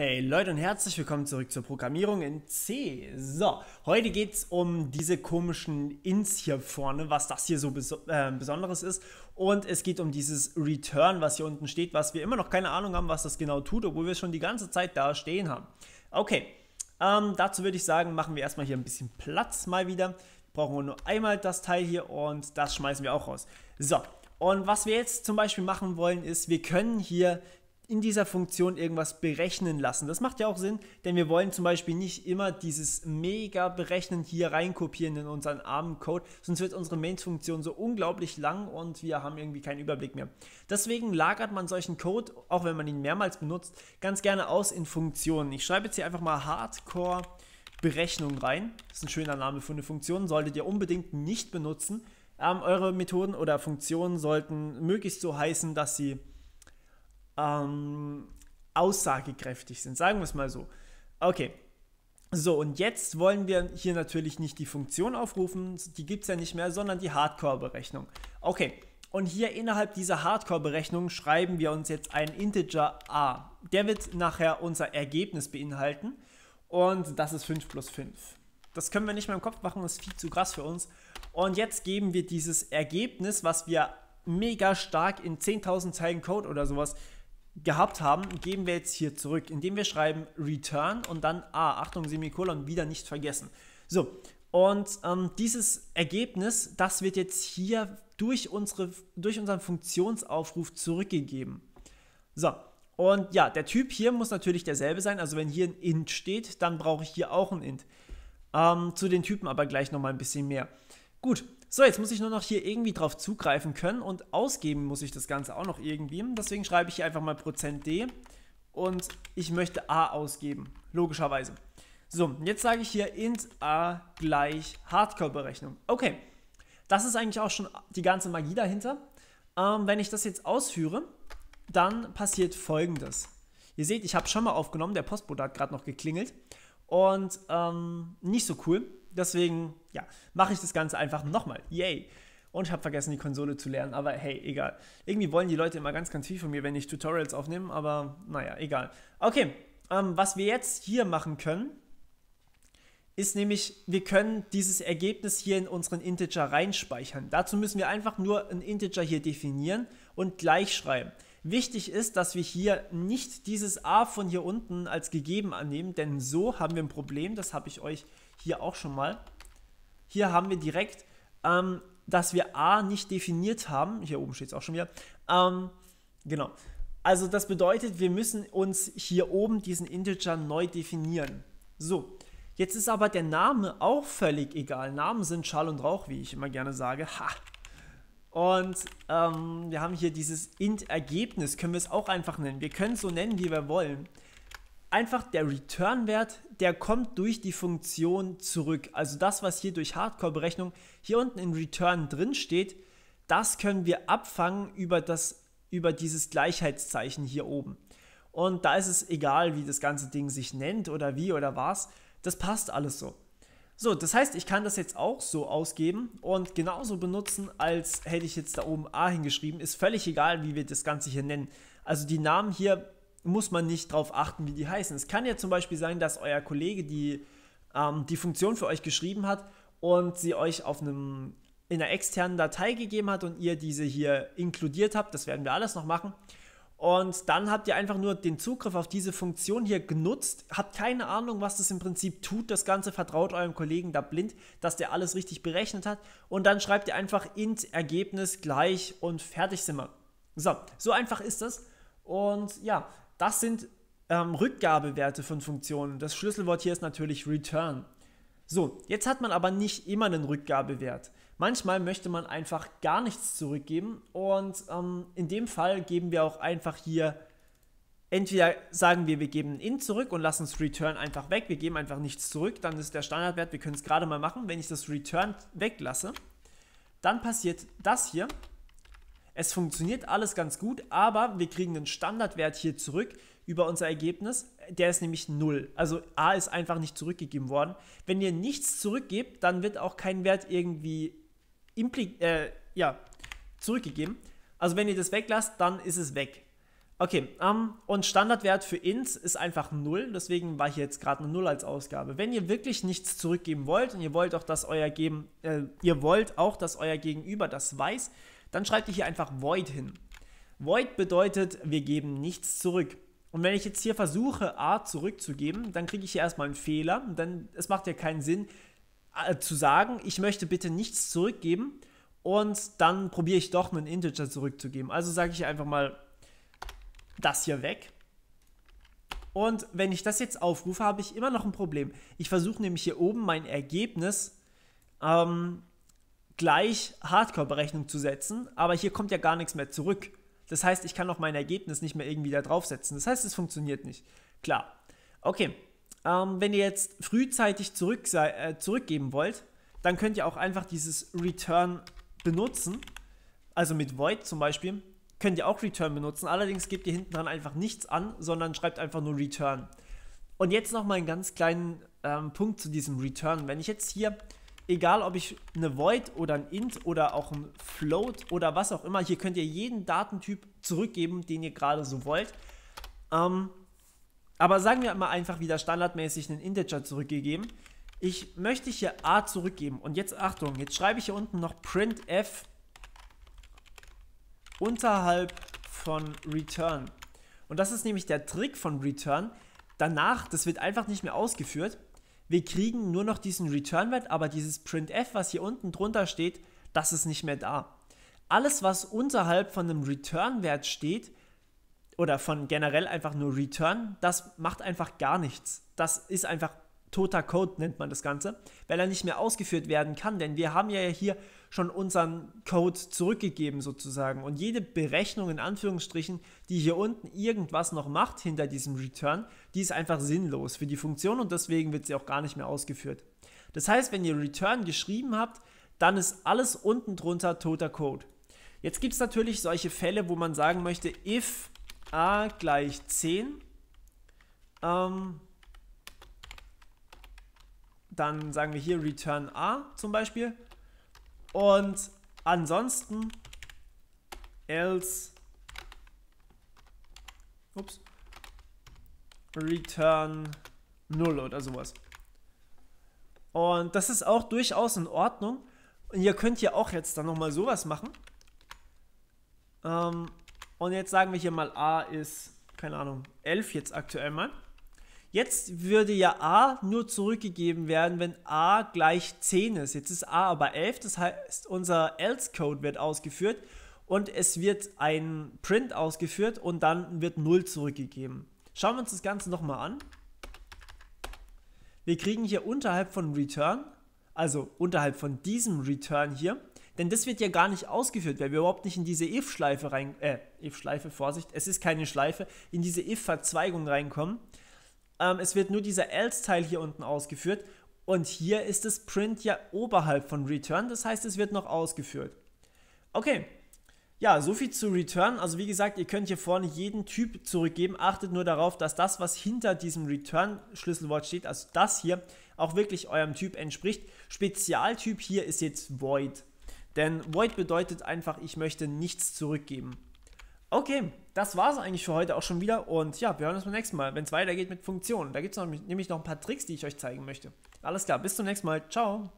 Hey Leute und herzlich willkommen zurück zur Programmierung in C. So, heute geht es um diese komischen Ins hier vorne, was das hier so bes äh, Besonderes ist. Und es geht um dieses Return, was hier unten steht, was wir immer noch keine Ahnung haben, was das genau tut, obwohl wir schon die ganze Zeit da stehen haben. Okay, ähm, dazu würde ich sagen, machen wir erstmal hier ein bisschen Platz mal wieder. Brauchen wir nur einmal das Teil hier und das schmeißen wir auch raus. So, und was wir jetzt zum Beispiel machen wollen, ist, wir können hier in dieser Funktion irgendwas berechnen lassen. Das macht ja auch Sinn, denn wir wollen zum Beispiel nicht immer dieses mega Berechnen hier reinkopieren in unseren armen Code, sonst wird unsere Main-Funktion so unglaublich lang und wir haben irgendwie keinen Überblick mehr. Deswegen lagert man solchen Code, auch wenn man ihn mehrmals benutzt, ganz gerne aus in Funktionen. Ich schreibe jetzt hier einfach mal Hardcore Berechnung rein. Das ist ein schöner Name für eine Funktion, solltet ihr unbedingt nicht benutzen. Ähm, eure Methoden oder Funktionen sollten möglichst so heißen, dass sie ähm, aussagekräftig sind. Sagen wir es mal so. Okay. So, und jetzt wollen wir hier natürlich nicht die Funktion aufrufen, die gibt es ja nicht mehr, sondern die Hardcore-Berechnung. Okay, und hier innerhalb dieser Hardcore-Berechnung schreiben wir uns jetzt einen Integer a. Der wird nachher unser Ergebnis beinhalten und das ist 5 plus 5. Das können wir nicht mehr im Kopf machen, das ist viel zu krass für uns. Und jetzt geben wir dieses Ergebnis, was wir mega stark in 10.000 Zeilen Code oder sowas äh, gehabt haben, geben wir jetzt hier zurück, indem wir schreiben return und dann a, ah, Achtung, Semikolon, wieder nicht vergessen. So, und ähm, dieses Ergebnis, das wird jetzt hier durch, unsere, durch unseren Funktionsaufruf zurückgegeben. So, und ja, der Typ hier muss natürlich derselbe sein. Also wenn hier ein int steht, dann brauche ich hier auch ein int. Ähm, zu den Typen aber gleich nochmal ein bisschen mehr. Gut, so, jetzt muss ich nur noch hier irgendwie drauf zugreifen können und ausgeben muss ich das Ganze auch noch irgendwie. Deswegen schreibe ich hier einfach mal Prozent %d und ich möchte a ausgeben, logischerweise. So, jetzt sage ich hier int a gleich Hardcore-Berechnung. Okay, das ist eigentlich auch schon die ganze Magie dahinter. Ähm, wenn ich das jetzt ausführe, dann passiert folgendes. Ihr seht, ich habe schon mal aufgenommen, der Postbote hat gerade noch geklingelt. Und ähm, nicht so cool. Deswegen, ja, mache ich das Ganze einfach nochmal. Yay! Und ich habe vergessen, die Konsole zu lernen, aber hey, egal. Irgendwie wollen die Leute immer ganz, ganz viel von mir, wenn ich Tutorials aufnehme, aber naja, egal. Okay, ähm, was wir jetzt hier machen können, ist nämlich, wir können dieses Ergebnis hier in unseren Integer reinspeichern. Dazu müssen wir einfach nur einen Integer hier definieren und gleich schreiben. Wichtig ist, dass wir hier nicht dieses A von hier unten als gegeben annehmen, denn so haben wir ein Problem, das habe ich euch hier auch schon mal. Hier haben wir direkt, ähm, dass wir A nicht definiert haben. Hier oben steht es auch schon wieder. Ähm, genau. Also das bedeutet, wir müssen uns hier oben diesen Integer neu definieren. So, jetzt ist aber der Name auch völlig egal. Namen sind Schall und Rauch, wie ich immer gerne sage. Ha, und ähm, wir haben hier dieses int-Ergebnis, können wir es auch einfach nennen. Wir können es so nennen, wie wir wollen. Einfach der Return-Wert, der kommt durch die Funktion zurück. Also das, was hier durch Hardcore-Berechnung hier unten in Return drin steht, das können wir abfangen über, das, über dieses Gleichheitszeichen hier oben. Und da ist es egal, wie das ganze Ding sich nennt oder wie oder was. Das passt alles so. So, das heißt, ich kann das jetzt auch so ausgeben und genauso benutzen, als hätte ich jetzt da oben A hingeschrieben. Ist völlig egal, wie wir das Ganze hier nennen. Also die Namen hier muss man nicht drauf achten, wie die heißen. Es kann ja zum Beispiel sein, dass euer Kollege die, ähm, die Funktion für euch geschrieben hat und sie euch auf einem in einer externen Datei gegeben hat und ihr diese hier inkludiert habt. Das werden wir alles noch machen. Und dann habt ihr einfach nur den Zugriff auf diese Funktion hier genutzt, habt keine Ahnung, was das im Prinzip tut. Das Ganze vertraut eurem Kollegen da blind, dass der alles richtig berechnet hat. Und dann schreibt ihr einfach int Ergebnis gleich und fertig sind wir. So, so einfach ist das. Und ja, das sind ähm, Rückgabewerte von Funktionen. Das Schlüsselwort hier ist natürlich return. So, jetzt hat man aber nicht immer einen Rückgabewert. Manchmal möchte man einfach gar nichts zurückgeben und ähm, in dem Fall geben wir auch einfach hier, entweder sagen wir, wir geben ein in zurück und lassen das Return einfach weg, wir geben einfach nichts zurück, dann ist der Standardwert, wir können es gerade mal machen, wenn ich das Return weglasse, dann passiert das hier. Es funktioniert alles ganz gut, aber wir kriegen einen Standardwert hier zurück über unser Ergebnis. Der ist nämlich 0. Also A ist einfach nicht zurückgegeben worden. Wenn ihr nichts zurückgebt, dann wird auch kein Wert irgendwie äh, ja, zurückgegeben. Also wenn ihr das weglasst, dann ist es weg. Okay, um, ähm, und Standardwert für Ints ist einfach 0, deswegen war hier jetzt gerade eine 0 als Ausgabe. Wenn ihr wirklich nichts zurückgeben wollt und ihr wollt auch, dass euer Geben, äh, ihr wollt auch, dass euer Gegenüber das weiß, dann schreibt ihr hier einfach Void hin. Void bedeutet, wir geben nichts zurück. Und wenn ich jetzt hier versuche, A zurückzugeben, dann kriege ich hier erstmal einen Fehler, denn es macht ja keinen Sinn, äh, zu sagen, ich möchte bitte nichts zurückgeben und dann probiere ich doch einen Integer zurückzugeben. Also sage ich einfach mal das hier weg. Und wenn ich das jetzt aufrufe, habe ich immer noch ein Problem. Ich versuche nämlich hier oben mein Ergebnis ähm, gleich Hardcore-Berechnung zu setzen, aber hier kommt ja gar nichts mehr zurück. Das heißt, ich kann auch mein Ergebnis nicht mehr irgendwie da draufsetzen. Das heißt, es funktioniert nicht. Klar. Okay, ähm, wenn ihr jetzt frühzeitig zurück, äh, zurückgeben wollt, dann könnt ihr auch einfach dieses Return benutzen. Also mit Void zum Beispiel könnt ihr auch Return benutzen. Allerdings gebt ihr hinten dran einfach nichts an, sondern schreibt einfach nur Return. Und jetzt nochmal einen ganz kleinen ähm, Punkt zu diesem Return. Wenn ich jetzt hier, egal ob ich eine Void oder ein Int oder auch ein Float oder was auch immer, hier könnt ihr jeden Datentyp zurückgeben, den ihr gerade so wollt. Ähm, aber sagen wir mal einfach wieder standardmäßig einen Integer zurückgegeben. Ich möchte hier a zurückgeben. Und jetzt Achtung, jetzt schreibe ich hier unten noch printf unterhalb von return. Und das ist nämlich der Trick von return. Danach, das wird einfach nicht mehr ausgeführt. Wir kriegen nur noch diesen Return-Wert, aber dieses printf, was hier unten drunter steht, das ist nicht mehr da. Alles, was unterhalb von einem Return-Wert steht, oder von generell einfach nur Return, das macht einfach gar nichts. Das ist einfach toter Code, nennt man das Ganze, weil er nicht mehr ausgeführt werden kann, denn wir haben ja hier schon unseren Code zurückgegeben sozusagen und jede Berechnung in Anführungsstrichen, die hier unten irgendwas noch macht hinter diesem Return, die ist einfach sinnlos für die Funktion und deswegen wird sie auch gar nicht mehr ausgeführt. Das heißt, wenn ihr Return geschrieben habt, dann ist alles unten drunter toter Code. Jetzt gibt es natürlich solche Fälle, wo man sagen möchte, if a gleich 10. Ähm, dann sagen wir hier return a zum Beispiel. Und ansonsten else ups, return 0 oder sowas. Und das ist auch durchaus in Ordnung. Und ihr könnt hier auch jetzt dann nochmal sowas machen. Ähm, und jetzt sagen wir hier mal, a ist, keine Ahnung, 11 jetzt aktuell mal. Jetzt würde ja a nur zurückgegeben werden, wenn a gleich 10 ist. Jetzt ist a aber 11, das heißt, unser else-Code wird ausgeführt und es wird ein Print ausgeführt und dann wird 0 zurückgegeben. Schauen wir uns das Ganze nochmal an. Wir kriegen hier unterhalb von Return, also unterhalb von diesem Return hier, denn das wird ja gar nicht ausgeführt, weil wir überhaupt nicht in diese if-Schleife rein, äh, if-Schleife, Vorsicht, es ist keine Schleife, in diese if-Verzweigung reinkommen. Ähm, es wird nur dieser else-Teil hier unten ausgeführt und hier ist das Print ja oberhalb von Return, das heißt, es wird noch ausgeführt. Okay, ja, soviel zu Return. Also wie gesagt, ihr könnt hier vorne jeden Typ zurückgeben. Achtet nur darauf, dass das, was hinter diesem Return-Schlüsselwort steht, also das hier, auch wirklich eurem Typ entspricht. Spezialtyp hier ist jetzt Void. Denn Void bedeutet einfach, ich möchte nichts zurückgeben. Okay, das war es eigentlich für heute auch schon wieder. Und ja, wir hören uns beim nächsten Mal, wenn es weitergeht mit Funktionen. Da gibt es nämlich noch ein paar Tricks, die ich euch zeigen möchte. Alles klar, bis zum nächsten Mal. Ciao.